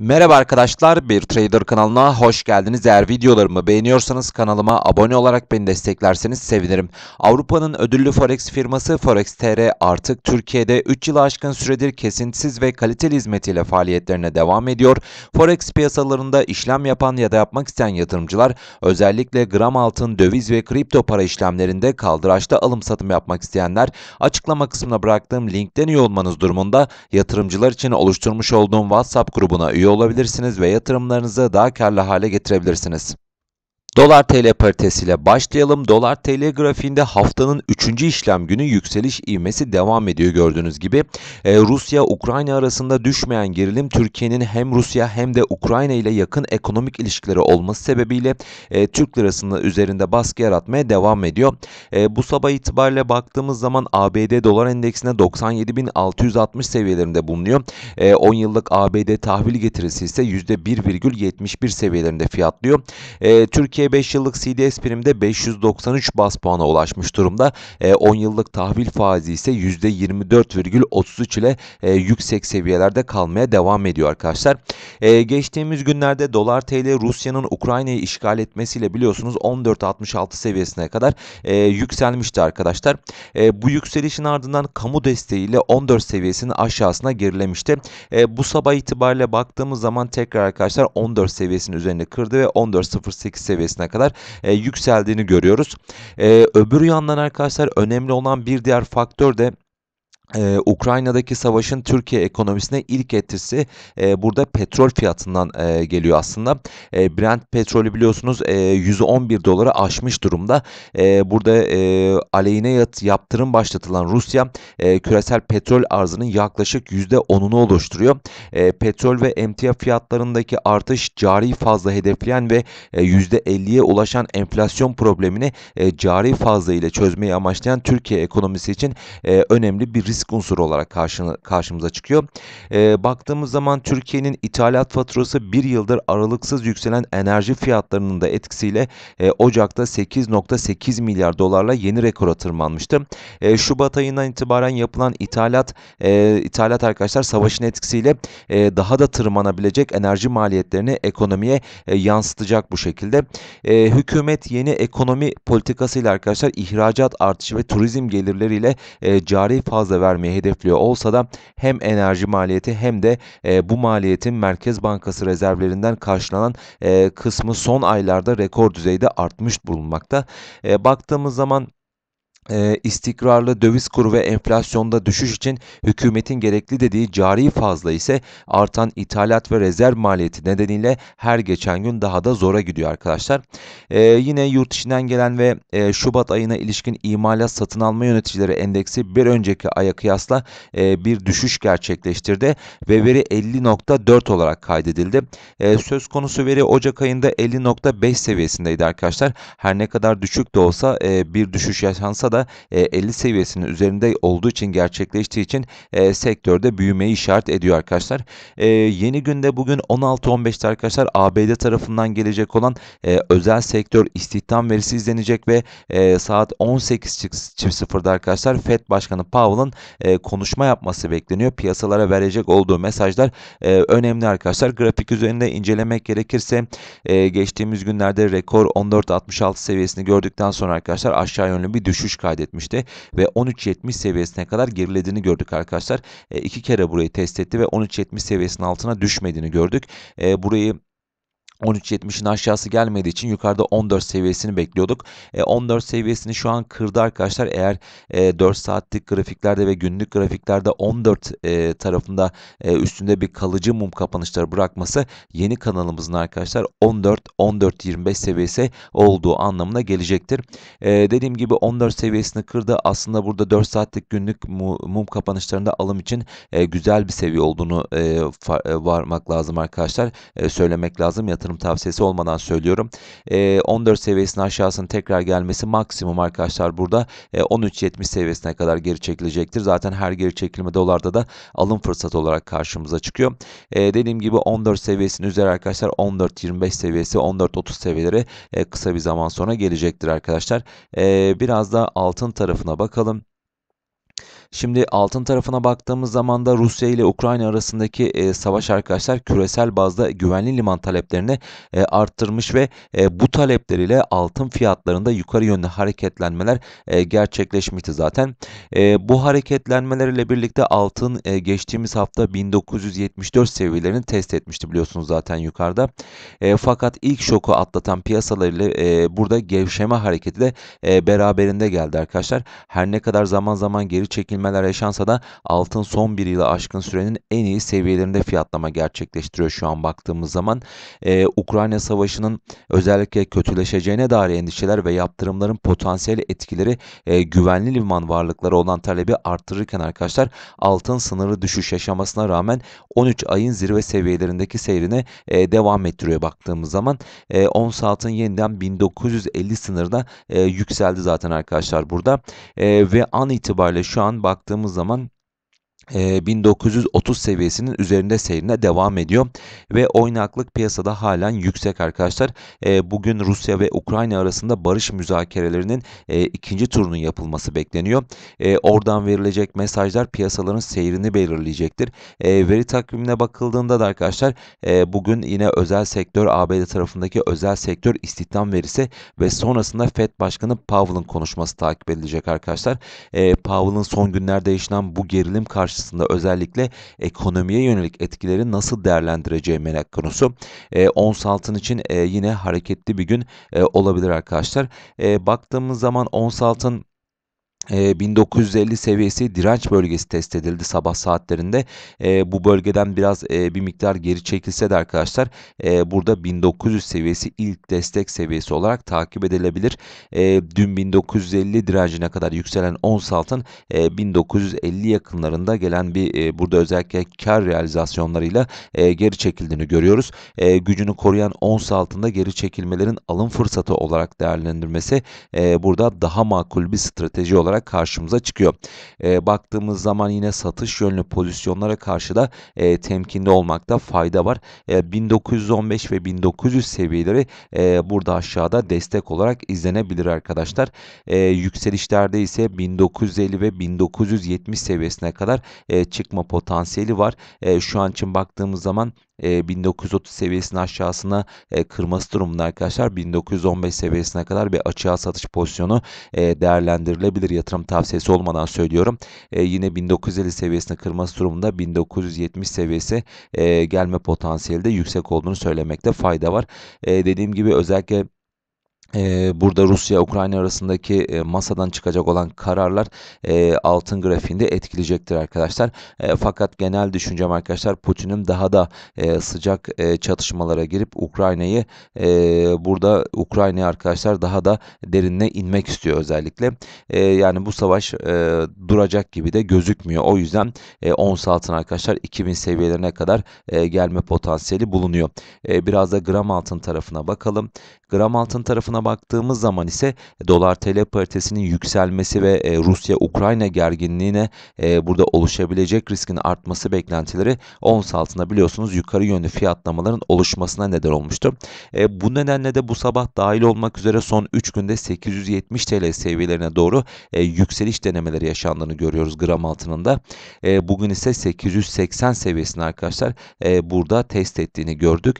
Merhaba arkadaşlar, Bir Trader kanalına hoş geldiniz. Eğer videolarımı beğeniyorsanız kanalıma abone olarak beni desteklerseniz sevinirim. Avrupa'nın ödüllü Forex firması Forex TR artık Türkiye'de 3 yılı aşkın süredir kesintisiz ve kaliteli hizmetiyle faaliyetlerine devam ediyor. Forex piyasalarında işlem yapan ya da yapmak isteyen yatırımcılar özellikle gram altın, döviz ve kripto para işlemlerinde kaldıraçta alım satım yapmak isteyenler açıklama kısmına bıraktığım linkten üye olmanız durumunda yatırımcılar için oluşturmuş olduğum WhatsApp grubuna üye olabilirsiniz ve yatırımlarınızı daha karlı hale getirebilirsiniz. Dolar TL paritesiyle başlayalım. Dolar TL grafiğinde haftanın 3. işlem günü yükseliş ivmesi devam ediyor gördüğünüz gibi. Ee, Rusya Ukrayna arasında düşmeyen gerilim Türkiye'nin hem Rusya hem de Ukrayna ile yakın ekonomik ilişkileri olması sebebiyle e, Türk lirasının üzerinde baskı yaratmaya devam ediyor. E, bu sabah itibariyle baktığımız zaman ABD dolar endeksine 97.660 seviyelerinde bulunuyor. E, 10 yıllık ABD tahvil getirisi ise %1,71 seviyelerinde fiyatlıyor. E, Türkiye 5 yıllık CDS primde 593 bas puana ulaşmış durumda. 10 e, yıllık tahvil faizi ise %24,33 ile e, yüksek seviyelerde kalmaya devam ediyor arkadaşlar. E, geçtiğimiz günlerde dolar TL Rusya'nın Ukrayna'yı işgal etmesiyle biliyorsunuz 14.66 seviyesine kadar yükselmişti arkadaşlar. Bu yükselişin ardından kamu desteğiyle 14 seviyesinin aşağısına gerilemişti. Bu sabah itibariyle baktığımız zaman tekrar arkadaşlar 14 seviyesinin üzerine kırdı ve 14.08 seviyesi seviyesine kadar e, yükseldiğini görüyoruz. E, öbür yandan arkadaşlar önemli olan bir diğer faktör de ee, Ukrayna'daki savaşın Türkiye ekonomisine ilk etkisi e, burada petrol fiyatından e, geliyor aslında. E, Brent petrolü biliyorsunuz e, 111 dolara aşmış durumda. E, burada e, aleyhine yat, yaptırım başlatılan Rusya e, küresel petrol arzının yaklaşık %10'unu oluşturuyor. E, petrol ve emtia fiyatlarındaki artış cari fazla hedefleyen ve e, %50'ye ulaşan enflasyon problemini e, cari fazla ile çözmeyi amaçlayan Türkiye ekonomisi için e, önemli bir risk risk unsuru olarak karşına, karşımıza çıkıyor. E, baktığımız zaman Türkiye'nin ithalat faturası bir yıldır aralıksız yükselen enerji fiyatlarının da etkisiyle e, Ocak'ta 8.8 milyar dolarla yeni rekora tırmanmıştı. E, Şubat ayından itibaren yapılan ithalat e, ithalat arkadaşlar savaşın etkisiyle e, daha da tırmanabilecek enerji maliyetlerini ekonomiye e, yansıtacak bu şekilde. E, hükümet yeni ekonomi politikasıyla arkadaşlar ihracat artışı ve turizm gelirleriyle e, cari fazla ver vermeyi hedefliyor olsa da hem enerji maliyeti hem de e, bu maliyetin Merkez Bankası rezervlerinden karşılanan e, kısmı son aylarda rekor düzeyde artmış bulunmakta. E, baktığımız zaman e, istikrarlı döviz kuru ve enflasyonda düşüş için hükümetin gerekli dediği cari fazla ise artan ithalat ve rezerv maliyeti nedeniyle her geçen gün daha da zora gidiyor arkadaşlar. E, yine yurt içinden gelen ve e, Şubat ayına ilişkin imalat satın alma yöneticileri endeksi bir önceki aya kıyasla e, bir düşüş gerçekleştirdi ve veri 50.4 olarak kaydedildi. E, söz konusu veri Ocak ayında 50.5 seviyesindeydi arkadaşlar. Her ne kadar düşük de olsa e, bir düşüş yaşansa da oranda 50 e, seviyesinin üzerinde olduğu için gerçekleştiği için e, sektörde büyümeyi işaret ediyor arkadaşlar. E, yeni günde bugün 16-15'te arkadaşlar ABD tarafından gelecek olan özel sektör istihdam verisi izlenecek ve saat 18.00'da arkadaşlar FED Başkanı Powell'ın konuşma yapması bekleniyor. Piyasalara verecek olduğu mesajlar önemli arkadaşlar. Grafik üzerinde incelemek gerekirse geçtiğimiz günlerde rekor 14.66 seviyesini gördükten sonra arkadaşlar aşağı yönlü bir düşüş kaydetmişti ve 13.70 seviyesine kadar gerilediğini gördük arkadaşlar. E, iki kere burayı test etti ve 13.70 seviyesinin altına düşmediğini gördük. E, burayı 13.70'in aşağısı gelmediği için yukarıda 14 seviyesini bekliyorduk. E, 14 seviyesini şu an kırdı arkadaşlar. Eğer e, 4 saatlik grafiklerde ve günlük grafiklerde 14 e, tarafında e, üstünde bir kalıcı mum kapanışları bırakması yeni kanalımızın arkadaşlar 14 14.25 seviyesi olduğu anlamına gelecektir. E, dediğim gibi 14 seviyesini kırdı. Aslında burada 4 saatlik günlük mum, kapanışlarında alım için e, güzel bir seviye olduğunu e, e varmak lazım arkadaşlar. E, söylemek lazım yatırım yatırım tavsiyesi olmadan söylüyorum. E, 14 seviyesinin aşağısının tekrar gelmesi maksimum arkadaşlar burada e, 13.70 seviyesine kadar geri çekilecektir. Zaten her geri çekilme dolarda da alım fırsatı olarak karşımıza çıkıyor. E, dediğim gibi 14 seviyesinin üzeri arkadaşlar 14.25 seviyesi 14.30 seviyeleri e, kısa bir zaman sonra gelecektir arkadaşlar. E, biraz da altın tarafına bakalım. Şimdi altın tarafına baktığımız zaman da Rusya ile Ukrayna arasındaki e, savaş arkadaşlar küresel bazda güvenli liman taleplerini e, arttırmış ve e, bu talepleriyle altın fiyatlarında yukarı yönlü hareketlenmeler e, gerçekleşmişti zaten. E, bu ile birlikte altın e, geçtiğimiz hafta 1974 seviyelerini test etmişti biliyorsunuz zaten yukarıda. E, fakat ilk şoku atlatan piyasalarıyla e, burada gevşeme hareketi de e, beraberinde geldi arkadaşlar. Her ne kadar zaman zaman geri çekil silmeler yaşansa da altın son bir yılı aşkın sürenin en iyi seviyelerinde fiyatlama gerçekleştiriyor şu an baktığımız zaman. Ee, Ukrayna Savaşı'nın özellikle kötüleşeceğine dair endişeler ve yaptırımların potansiyel etkileri e, güvenli liman varlıkları olan talebi arttırırken arkadaşlar altın sınırı düşüş yaşamasına rağmen 13 ayın zirve seviyelerindeki seyrine e, devam ettiriyor baktığımız zaman. E, 10 saatin yeniden 1950 sınırda e, yükseldi zaten arkadaşlar burada. E, ve an itibariyle şu an baktığımız zaman 1930 ee, seviyesinin üzerinde seyrine devam ediyor ve oynaklık piyasada halen yüksek arkadaşlar. Ee, bugün Rusya ve Ukrayna arasında barış müzakerelerinin e, ikinci turunun yapılması bekleniyor. Ee, oradan verilecek mesajlar piyasaların seyrini belirleyecektir. Veri takvimine bakıldığında da arkadaşlar e, bugün yine özel sektör ABD tarafındaki özel sektör istihdam verisi ve sonrasında FED Başkanı Powell'ın konuşması takip edilecek arkadaşlar. Powell'ın son günlerde yaşanan bu gerilim karşı karşısında özellikle ekonomiye yönelik etkileri nasıl değerlendireceği merak konusu. E, ons altın için e, yine hareketli bir gün e, olabilir arkadaşlar. E, baktığımız zaman ons altın 1950 seviyesi direnç bölgesi test edildi sabah saatlerinde. bu bölgeden biraz bir miktar geri çekilse de arkadaşlar burada 1900 seviyesi ilk destek seviyesi olarak takip edilebilir. dün 1950 direncine kadar yükselen ons altın 1950 yakınlarında gelen bir burada özellikle kar realizasyonlarıyla e, geri çekildiğini görüyoruz. gücünü koruyan ons altında geri çekilmelerin alım fırsatı olarak değerlendirmesi burada daha makul bir strateji olarak olarak karşımıza çıkıyor. E, baktığımız zaman yine satış yönlü pozisyonlara karşı da e, temkinli olmakta fayda var. E, 1915 ve 1900 seviyeleri e, burada aşağıda destek olarak izlenebilir arkadaşlar. E, yükselişlerde ise 1950 ve 1970 seviyesine kadar e, çıkma potansiyeli var. E, şu an için baktığımız zaman 1930 e, seviyesinin aşağısına e, kırması durumunda arkadaşlar 1915 seviyesine kadar bir açığa satış pozisyonu e, değerlendirilebilir. Yatırım tavsiyesi olmadan söylüyorum. E, yine 1950 seviyesine kırması durumunda 1970 seviyesi gelme potansiyeli de yüksek olduğunu söylemekte fayda var. dediğim gibi özellikle ee, burada Rusya-Ukrayna arasındaki e, masadan çıkacak olan kararlar e, altın grafiğinde etkileyecektir arkadaşlar. E, fakat genel düşüncem arkadaşlar Putin'in daha da sıcak çatışmalara girip Ukrayna'yı burada Ukrayna'yı arkadaşlar daha da derinine inmek istiyor özellikle. Yani bu savaş duracak gibi de gözükmüyor. O yüzden ons altın arkadaşlar 2000 seviyelerine kadar gelme potansiyeli bulunuyor. Biraz da gram altın tarafına bakalım. Gram altın tarafına tarafına baktığımız zaman ise e, dolar TL paritesinin yükselmesi ve e, Rusya-Ukrayna gerginliğine e, burada oluşabilecek riskin artması beklentileri ons altında biliyorsunuz yukarı yönlü fiyatlamaların oluşmasına neden olmuştu. bu nedenle de bu sabah dahil olmak üzere son 3 günde 870 TL seviyelerine doğru yükseliş denemeleri yaşandığını görüyoruz gram altınında. E, bugün ise 880 seviyesini arkadaşlar burada test ettiğini gördük.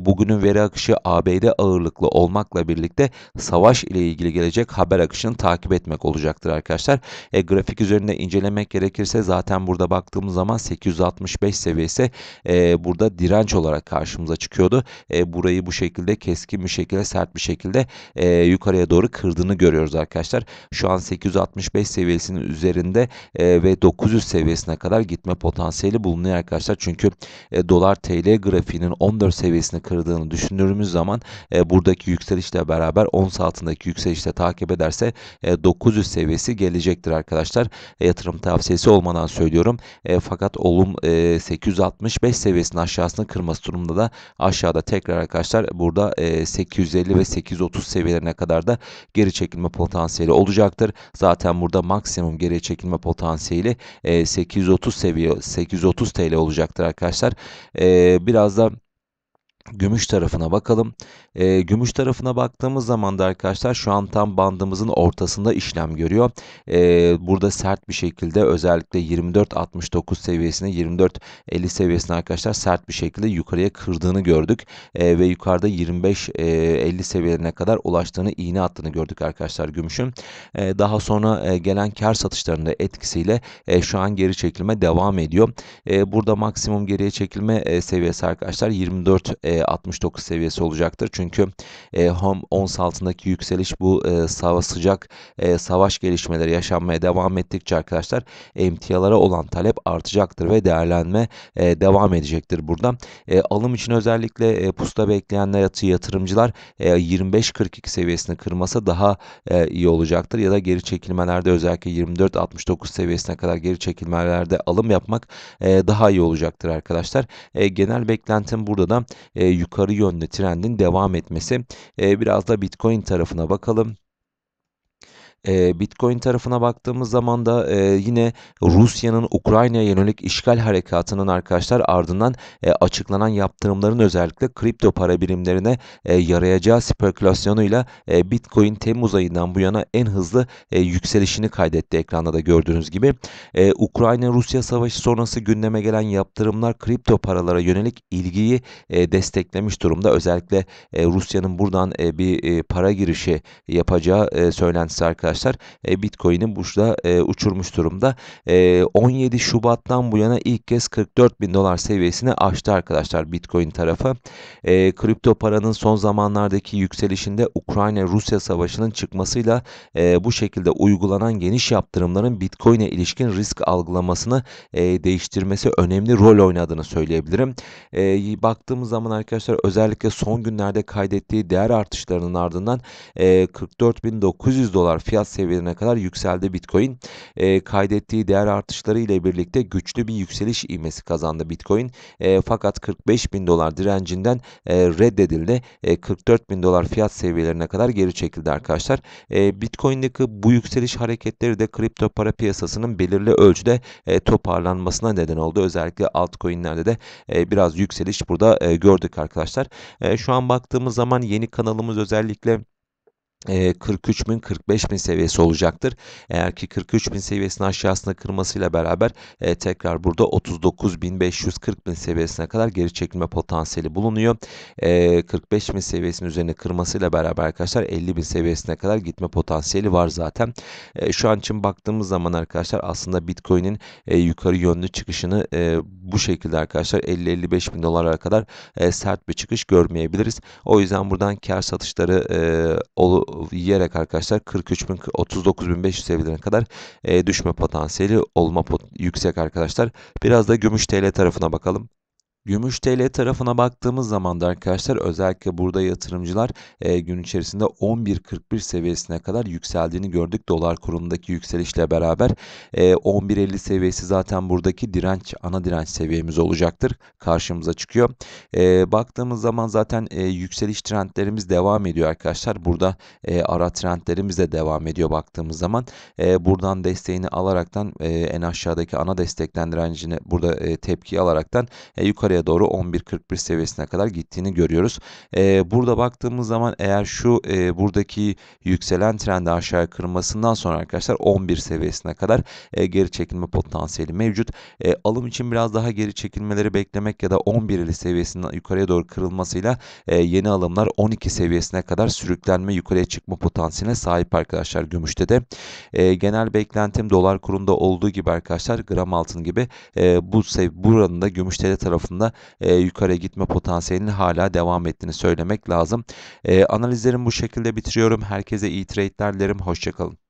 bugünün veri akışı ABD ağırlıklı olmakla birlikte özellikle savaş ile ilgili gelecek haber akışını takip etmek olacaktır arkadaşlar. E, grafik üzerinde incelemek gerekirse zaten burada baktığımız zaman 865 seviyesi e, burada direnç olarak karşımıza çıkıyordu. E, burayı bu şekilde keskin bir şekilde sert bir şekilde e, yukarıya doğru kırdığını görüyoruz arkadaşlar. Şu an 865 seviyesinin üzerinde e, ve 900 seviyesine kadar gitme potansiyeli bulunuyor arkadaşlar. Çünkü e, dolar TL grafiğinin 14 seviyesini kırdığını düşündüğümüz zaman e, buradaki yükselişle beraber beraber 10 altındaki yükselişte takip ederse 900 e, seviyesi gelecektir arkadaşlar. E, yatırım tavsiyesi olmadan söylüyorum. E, fakat olum 865 seviyesinin aşağısını kırması durumda da aşağıda tekrar arkadaşlar burada 850 ve 830 seviyelerine kadar da geri çekilme potansiyeli olacaktır. Zaten burada maksimum geri çekilme potansiyeli 830 seviye 830 TL olacaktır arkadaşlar. Biraz da Gümüş tarafına bakalım. E, gümüş tarafına baktığımız zaman da arkadaşlar şu an tam bandımızın ortasında işlem görüyor. E, burada sert bir şekilde özellikle 24.69 seviyesine 24.50 seviyesine arkadaşlar sert bir şekilde yukarıya kırdığını gördük. E, ve yukarıda 25.50 e, seviyelerine kadar ulaştığını iğne attığını gördük arkadaşlar gümüşün. E, daha sonra e, gelen kar satışlarında etkisiyle e, şu an geri çekilme devam ediyor. E, burada maksimum geriye çekilme e, seviyesi arkadaşlar 24 e, 69 seviyesi olacaktır. Çünkü e, Home 10 altındaki yükseliş bu e, sava sıcak e, savaş gelişmeleri yaşanmaya devam ettikçe arkadaşlar emtialara olan talep artacaktır ve değerlenme e, devam edecektir burada. E, alım için özellikle e, pusta bekleyenler yatırımcılar e, 25-42 seviyesini kırması daha e, iyi olacaktır. Ya da geri çekilmelerde özellikle 24-69 seviyesine kadar geri çekilmelerde alım yapmak e, daha iyi olacaktır arkadaşlar. E, genel beklentim burada da e, e, yukarı yönlü trendin devam etmesi. E, biraz da Bitcoin tarafına bakalım. E, Bitcoin tarafına baktığımız zaman da e, yine Rusya'nın Ukrayna'ya yönelik işgal harekatının arkadaşlar ardından e, açıklanan yaptırımların özellikle kripto para birimlerine e, yarayacağı spekülasyonuyla e, Bitcoin Temmuz ayından bu yana en hızlı e, yükselişini kaydetti ekranda da gördüğünüz gibi. E, Ukrayna-Rusya savaşı sonrası gündeme gelen yaptırımlar kripto paralara yönelik ilgiyi e, desteklemiş durumda. Özellikle e, Rusya'nın buradan e, bir e, para girişi yapacağı e, söylentisi arkadaşlar arkadaşlar e, Bitcoin'i burçla e, uçurmuş durumda. E, 17 Şubat'tan bu yana ilk kez 44 bin dolar seviyesini aştı arkadaşlar Bitcoin tarafı. E, kripto paranın son zamanlardaki yükselişinde Ukrayna-Rusya savaşının çıkmasıyla e, bu şekilde uygulanan geniş yaptırımların Bitcoin'e ilişkin risk algılamasını e, değiştirmesi önemli rol oynadığını söyleyebilirim. E, baktığımız zaman arkadaşlar özellikle son günlerde kaydettiği değer artışlarının ardından e, 44.900 dolar fiyat fiyat seviyelerine kadar yükseldi Bitcoin. E, kaydettiği değer artışları ile birlikte güçlü bir yükseliş ivmesi kazandı Bitcoin. E, fakat 45 bin dolar direncinden e, reddedildi. E, 44 bin dolar fiyat seviyelerine kadar geri çekildi arkadaşlar. E, Bitcoin'deki bu yükseliş hareketleri de kripto para piyasasının belirli ölçüde e, toparlanmasına neden oldu. Özellikle altcoin'lerde de e, biraz yükseliş burada e, gördük arkadaşlar. E, şu an baktığımız zaman yeni kanalımız özellikle 43.000-45.000 seviyesi olacaktır. Eğer ki 43.000 bin seviyesinin aşağısına kırmasıyla beraber e, tekrar burada 39.500-40.000 seviyesine kadar geri çekilme potansiyeli bulunuyor. E, 45 seviyesinin üzerine kırmasıyla beraber arkadaşlar 50.000 seviyesine kadar gitme potansiyeli var zaten. E, şu an için baktığımız zaman arkadaşlar aslında Bitcoin'in e, yukarı yönlü çıkışını e, bu şekilde arkadaşlar 50 55000 dolara kadar e, sert bir çıkış görmeyebiliriz. O yüzden buradan kar satışları e, yiyerek arkadaşlar 43.000 39.500 seviyelerine kadar e, düşme potansiyeli olma pot yüksek arkadaşlar. Biraz da gümüş TL tarafına bakalım. Gümüş TL tarafına baktığımız zaman da arkadaşlar özellikle burada yatırımcılar e, gün içerisinde 11.41 seviyesine kadar yükseldiğini gördük. Dolar kurundaki yükselişle beraber e, 11.50 seviyesi zaten buradaki direnç ana direnç seviyemiz olacaktır. Karşımıza çıkıyor. E, baktığımız zaman zaten e, yükseliş trendlerimiz devam ediyor arkadaşlar. Burada e, ara trendlerimiz de devam ediyor baktığımız zaman. E, buradan desteğini alaraktan e, en aşağıdaki ana destekten direncini burada e, tepki alaraktan e, yukarıya aşağıya doğru 11.41 seviyesine kadar gittiğini görüyoruz. E, burada baktığımız zaman eğer şu e, buradaki yükselen trendi aşağıya kırmasından sonra arkadaşlar 11 seviyesine kadar e, geri çekilme potansiyeli mevcut. E, alım için biraz daha geri çekilmeleri beklemek ya da 11.50 seviyesinden yukarıya doğru kırılmasıyla e, yeni alımlar 12 seviyesine kadar sürüklenme yukarıya çıkma potansiyeline sahip arkadaşlar gümüşte de. E, genel beklentim dolar kurunda olduğu gibi arkadaşlar gram altın gibi e, bu buranın da gümüş TL tarafında aslında e, yukarı gitme potansiyelinin hala devam ettiğini söylemek lazım. E, analizlerimi bu şekilde bitiriyorum. Herkese iyi trade'ler dilerim. Hoşçakalın.